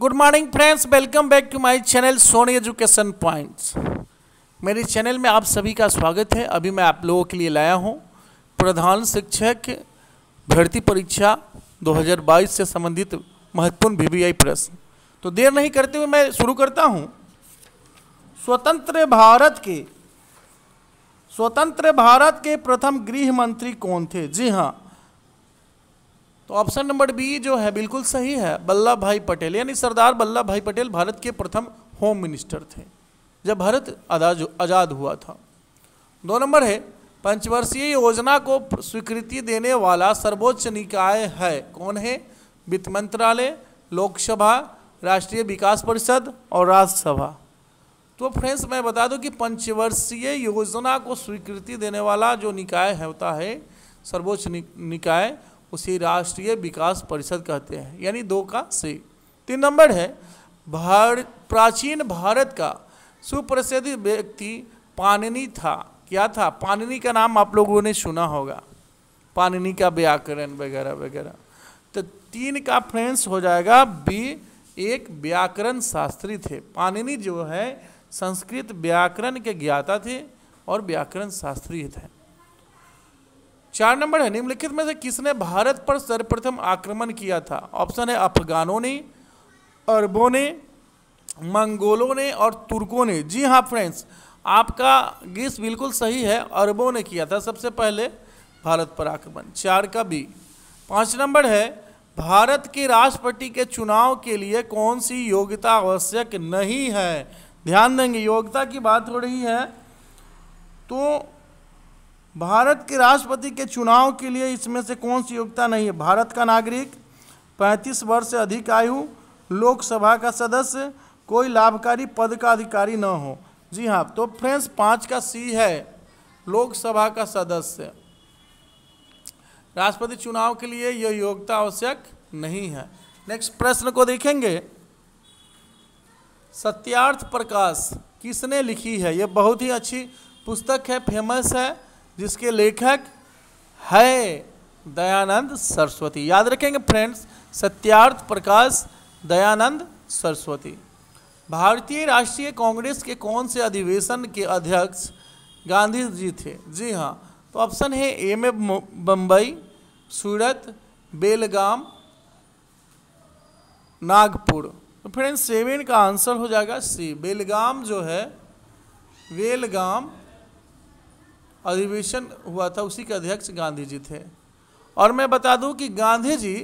good morning friends welcome back to my channel Soni education points मेरे channel में आप सभी का स्वागत है अभी मैं आप लोगों के लिए लाया हूं प्रधान शिक्षक भर्ती परीक्षा 2022 से संबंधित महत्वपूर्ण वीवीआई प्रश्न तो देर नहीं करते हुए मैं शुरू करता हूं स्वतंत्र भारत के स्वतंत्र भारत के प्रथम गृह मंत्री कौन थे जी हाँ तो ऑप्शन नंबर बी जो है बिल्कुल सही है वल्लभ भाई पटेल यानी सरदार वल्लभ भाई पटेल भारत के प्रथम होम मिनिस्टर थे जब भारत आज़ाद हुआ था दो नंबर है पंचवर्षीय योजना को स्वीकृति देने वाला सर्वोच्च निकाय है कौन है वित्त मंत्रालय लोकसभा राष्ट्रीय विकास परिषद और राज्यसभा तो फ्रेंड्स मैं बता दूं कि पंचवर्षीय योजना को स्वीकृति देने वाला जो निकाय होता है सर्वोच्च निकाय उसी राष्ट्रीय विकास परिषद कहते हैं यानी दो का से तीन नंबर है भार प्राचीन भारत का सुप्रसिद्ध व्यक्ति पाननी था क्या था पाननी का नाम आप लोगों ने सुना होगा पाननी का व्याकरण वगैरह वगैरह तो तीन का फ्रेंड्स हो जाएगा बी एक व्याकरण शास्त्री थे पाननी जो है संस्कृत व्याकरण के ज्ञाता थे और व्याकरण शास्त्री थे चार नंबर है निम्नलिखित में से किसने भारत पर सर्वप्रथम आक्रमण किया था ऑप्शन है अफगानों ने अरबों ने मंगोलों ने और तुर्कों ने जी हाँ फ्रेंड्स आपका गिस बिल्कुल सही है अरबों ने किया था सबसे पहले भारत पर आक्रमण चार का बी पाँच नंबर है भारत के राष्ट्रपति के चुनाव के लिए कौन सी योग्यता आवश्यक नहीं है ध्यान देंगे योग्यता की बात हो रही है तो भारत के राष्ट्रपति के चुनाव के लिए इसमें से कौन सी योग्यता नहीं है भारत का नागरिक 35 वर्ष से अधिक आयु लोकसभा का सदस्य कोई लाभकारी पद का अधिकारी न हो जी हाँ तो फ्रेंड्स पाँच का सी है लोकसभा का सदस्य राष्ट्रपति चुनाव के लिए यह योग्यता आवश्यक नहीं है नेक्स्ट प्रश्न को देखेंगे सत्यार्थ प्रकाश किसने लिखी है यह बहुत ही अच्छी पुस्तक है फेमस है जिसके लेखक है दयानंद सरस्वती याद रखेंगे फ्रेंड्स सत्यार्थ प्रकाश दयानंद सरस्वती भारतीय राष्ट्रीय कांग्रेस के कौन से अधिवेशन के अध्यक्ष गांधी जी थे जी हाँ तो ऑप्शन है ए में बम्बई सूरत बेलगाम नागपुर तो फ्रेंड्स सेवन का आंसर हो जाएगा सी बेलगाम जो है बेलगाम अधिवेशन हुआ था उसी के अध्यक्ष गांधी जी थे और मैं बता दूं कि गांधी जी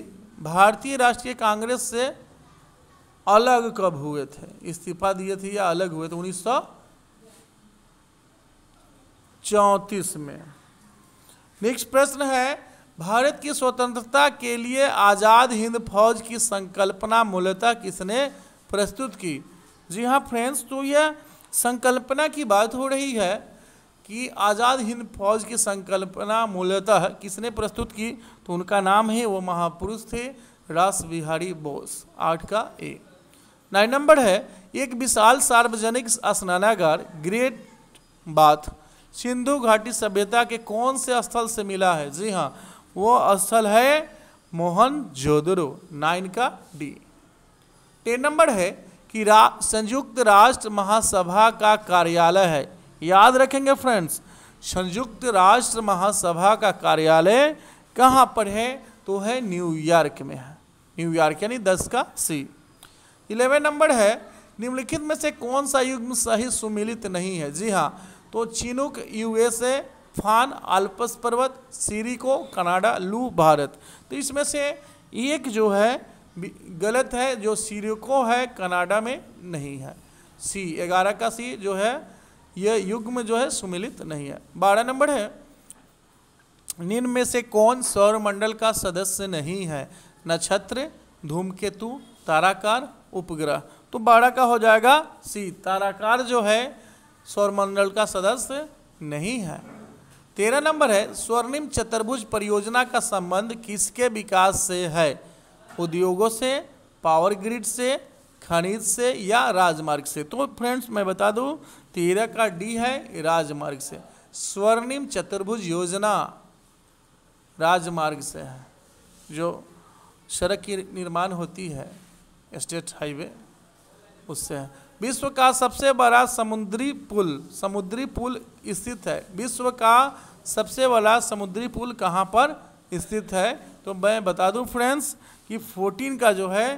भारतीय राष्ट्रीय कांग्रेस से अलग कब हुए थे इस्तीफा दिए थे या अलग हुए थे उन्नीस चौंतीस में नेक्स्ट प्रश्न है भारत की स्वतंत्रता के लिए आज़ाद हिंद फौज की संकल्पना मूलतः किसने प्रस्तुत की जी हाँ फ्रेंड्स तो यह संकल्पना की बात हो रही है कि आज़ाद हिंद फौज की संकल्पना मूलतः किसने प्रस्तुत की तो उनका नाम है वो महापुरुष थे रास बिहारी बोस आठ का ए नाइन नंबर है एक विशाल सार्वजनिक स्नानागार ग्रेट बाथ सिंधु घाटी सभ्यता के कौन से स्थल से मिला है जी हाँ वो स्थल है मोहन जोदरो नाइन का डी टेन नंबर है कि रा संयुक्त राष्ट्र महासभा का कार्यालय है याद रखेंगे फ्रेंड्स संयुक्त राष्ट्र महासभा का कार्यालय कहाँ पर है तो है न्यूयॉर्क में है न्यूयॉर्क यानी दस का सी इलेवन नंबर है निम्नलिखित में से कौन सा युग्म सही सुमिलित नहीं है जी हाँ तो चिनुक यूएसए फान आल्पस पर्वत सीरिको कनाडा लू भारत तो इसमें से एक जो है गलत है जो सीरिको है कनाडा में नहीं है सी ग्यारह का सी जो है यह युग्म जो है सुमिलित नहीं है बारह नंबर है निम्न में से कौन सौर मंडल का सदस्य नहीं है नक्षत्र धूमकेतु ताराकार उपग्रह तो बारह का हो जाएगा सी ताराकार जो है सौरमंडल का सदस्य नहीं है तेरह नंबर है स्वर्णिम चतुर्भुज परियोजना का संबंध किसके विकास से है उद्योगों से पावर ग्रिड से खनिज से या राजमार्ग से तो फ्रेंड्स मैं बता दूं तेरह का डी है राजमार्ग से स्वर्णिम चतुर्भुज योजना राजमार्ग से है जो सड़क की निर्माण होती है स्टेट हाईवे उससे है विश्व का सबसे बड़ा समुद्री पुल समुद्री पुल स्थित है विश्व का सबसे बड़ा समुद्री पुल कहाँ पर स्थित है तो मैं बता दूं फ्रेंड्स कि 14 का जो है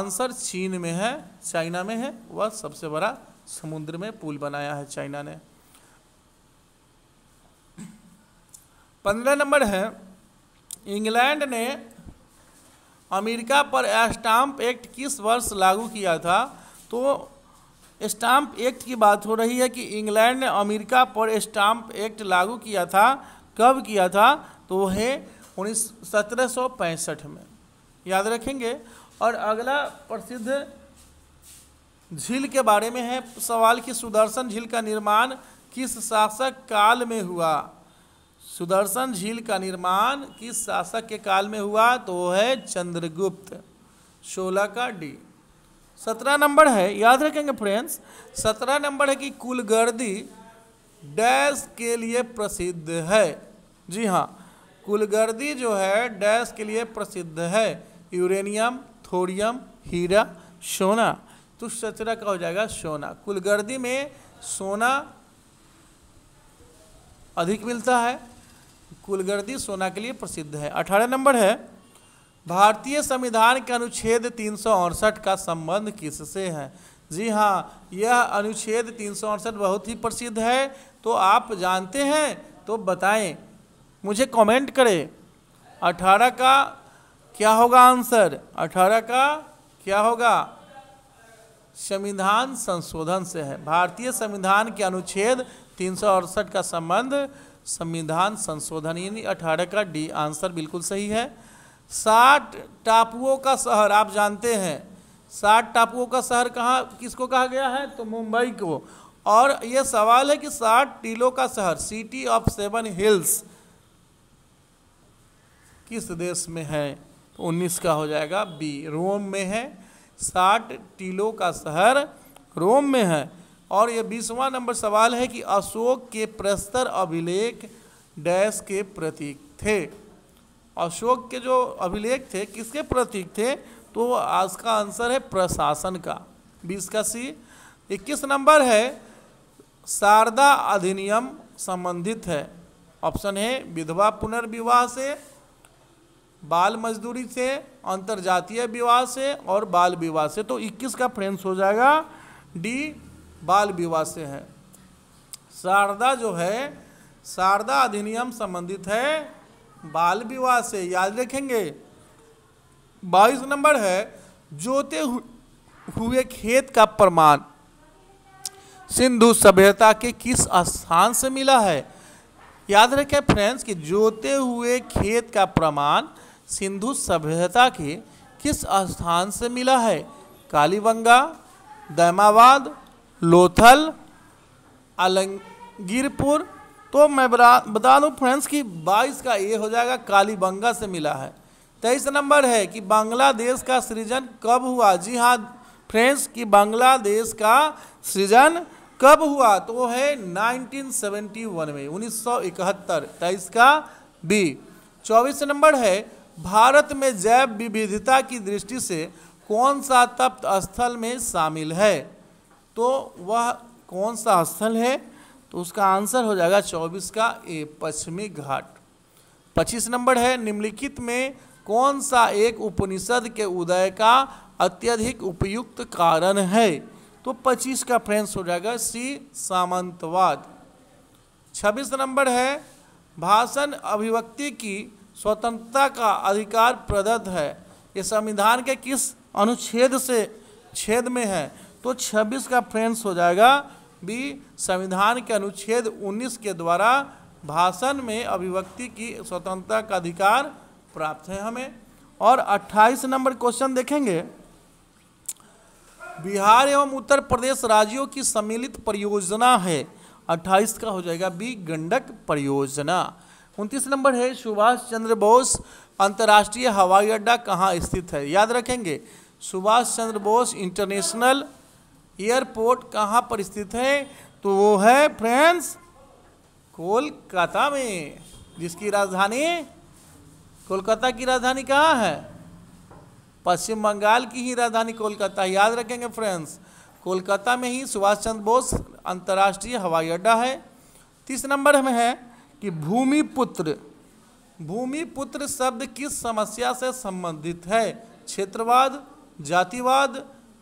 आंसर चीन में है चाइना में है वह सबसे बड़ा समुद्र में पुल बनाया है चाइना ने पंद्रह नंबर है इंग्लैंड ने अमेरिका पर स्टाम्प एक्ट किस वर्ष लागू किया था तो स्टाम्प एक्ट की बात हो रही है कि इंग्लैंड ने अमेरिका पर स्टाम्प एक्ट लागू किया था कब किया था तो वह है उन्नीस सत्रह में याद रखेंगे और अगला प्रसिद्ध झील के बारे में है सवाल कि सुदर्शन झील का निर्माण किस शासक काल में हुआ सुदर्शन झील का निर्माण किस शासक के काल में हुआ तो वो है चंद्रगुप्त शोला का डी सत्रह नंबर है याद रखेंगे फ्रेंड्स सत्रह नंबर है कि कुलगर्दी डैश के लिए प्रसिद्ध है जी हाँ कुलगर्दी जो है डैश के लिए प्रसिद्ध है यूरेनियम थोरियम हीरा सोना तो सचरा का हो जाएगा सोना कुलगर्दी में सोना अधिक मिलता है कुलगर्दी सोना के लिए प्रसिद्ध है अठारह नंबर है भारतीय संविधान के अनुच्छेद तीन का संबंध किससे है जी हाँ यह अनुच्छेद तीन बहुत ही प्रसिद्ध है तो आप जानते हैं तो बताएं मुझे कमेंट करें अठारह का क्या होगा आंसर अठारह का क्या होगा संविधान संशोधन से है भारतीय संविधान के अनुच्छेद तीन का संबंध संविधान संशोधन यानी अठारह का डी आंसर बिल्कुल सही है साठ टापुओं का शहर आप जानते हैं साठ टापुओं का शहर कहाँ किसको कहा गया है तो मुंबई को और यह सवाल है कि साठ टीलों का शहर सिटी ऑफ सेवन हिल्स किस देश में है तो उन्नीस का हो जाएगा बी रोम में है साठ टीलों का शहर रोम में है और यह बीसवां नंबर सवाल है कि अशोक के प्रस्तर अभिलेख डैश के प्रतीक थे अशोक के जो अभिलेख थे किसके प्रतीक थे तो आज का आंसर है प्रशासन का बीस का सी इक्कीस नंबर है शारदा अधिनियम संबंधित है ऑप्शन है विधवा पुनर्विवाह से बाल मजदूरी से जातीय विवाह से और बाल विवाह से तो 21 का फ्रेंस हो जाएगा डी बाल विवाह से है शारदा जो है शारदा अधिनियम संबंधित है बाल विवाह से याद रखेंगे बाईस नंबर है जोते हुए खेत का प्रमाण सिंधु सभ्यता के किस स्थान से मिला है याद रखें फ्रेंड्स कि जोते हुए खेत का प्रमाण सिंधु सभ्यता के किस स्थान से मिला है कालीबंगा दैमाबाद लोथल अलंगीरपुर तो मैं बता दूँ फ्रेंड्स कि 22 का ये हो जाएगा कालीबंगा से मिला है तेईस नंबर है कि बांग्लादेश का सृजन कब हुआ जी हाँ फ्रेंड्स कि बांग्लादेश का सृजन कब हुआ तो वो है 1971 में 1971 तेईस का बी चौबीस नंबर है भारत में जैव विविधता की दृष्टि से कौन सा तप्त स्थल में शामिल है तो वह कौन सा स्थल है तो उसका आंसर हो जाएगा चौबीस का ए पश्चिमी घाट पच्चीस नंबर है निम्नलिखित में कौन सा एक उपनिषद के उदय का अत्यधिक उपयुक्त कारण है तो पच्चीस का फ्रेंड्स हो जाएगा सी सामंतवाद छब्बीस नंबर है भाषण अभिव्यक्ति की स्वतंत्रता का अधिकार प्रदत्त है ये संविधान के किस अनुच्छेद से छेद में है तो 26 का फ्रेंड्स हो जाएगा बी संविधान के अनुच्छेद 19 के द्वारा भाषण में अभिव्यक्ति की स्वतंत्रता का अधिकार प्राप्त है हमें और 28 नंबर क्वेश्चन देखेंगे बिहार एवं उत्तर प्रदेश राज्यों की सम्मिलित परियोजना है 28 का हो जाएगा बी गंडक परियोजना उनतीस नंबर है सुभाष चंद्र बोस अंतर्राष्ट्रीय हवाई अड्डा कहाँ स्थित है याद रखेंगे सुभाष चंद्र बोस इंटरनेशनल एयरपोर्ट कहाँ पर स्थित है तो वो है फ्रेंड्स कोलकाता में जिसकी राजधानी कोलकाता की राजधानी कहाँ है पश्चिम बंगाल की ही राजधानी कोलकाता याद रखेंगे फ्रेंड्स कोलकाता में ही सुभाष चंद्र बोस अंतर्राष्ट्रीय हवाई अड्डा है तीस नंबर में है कि भूमिपुत्र भूमिपुत्र शब्द किस समस्या से संबंधित है क्षेत्रवाद जातिवाद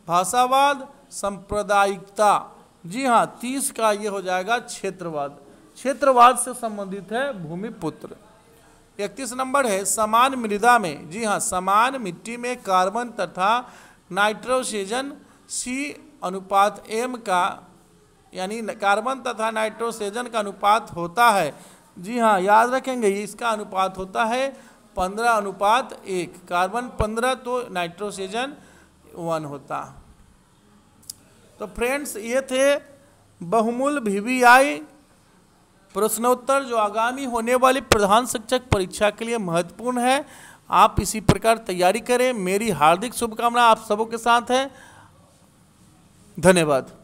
भाषावाद सांप्रदायिकता जी हाँ तीस का ये हो जाएगा क्षेत्रवाद क्षेत्रवाद से संबंधित है भूमिपुत्र इकतीस नंबर है समान मृदा में जी हाँ समान मिट्टी में कार्बन तथा नाइट्रोसीजन सी अनुपात एम का यानी कार्बन तथा नाइट्रोसीजन का अनुपात होता है जी हाँ याद रखेंगे इसका अनुपात होता है पंद्रह अनुपात एक कार्बन पंद्रह तो नाइट्रोसीजन वन होता तो फ्रेंड्स ये थे बहुमूल आई प्रश्नोत्तर जो आगामी होने वाली प्रधान शिक्षक परीक्षा के लिए महत्वपूर्ण है आप इसी प्रकार तैयारी करें मेरी हार्दिक शुभकामना आप सबों के साथ है धन्यवाद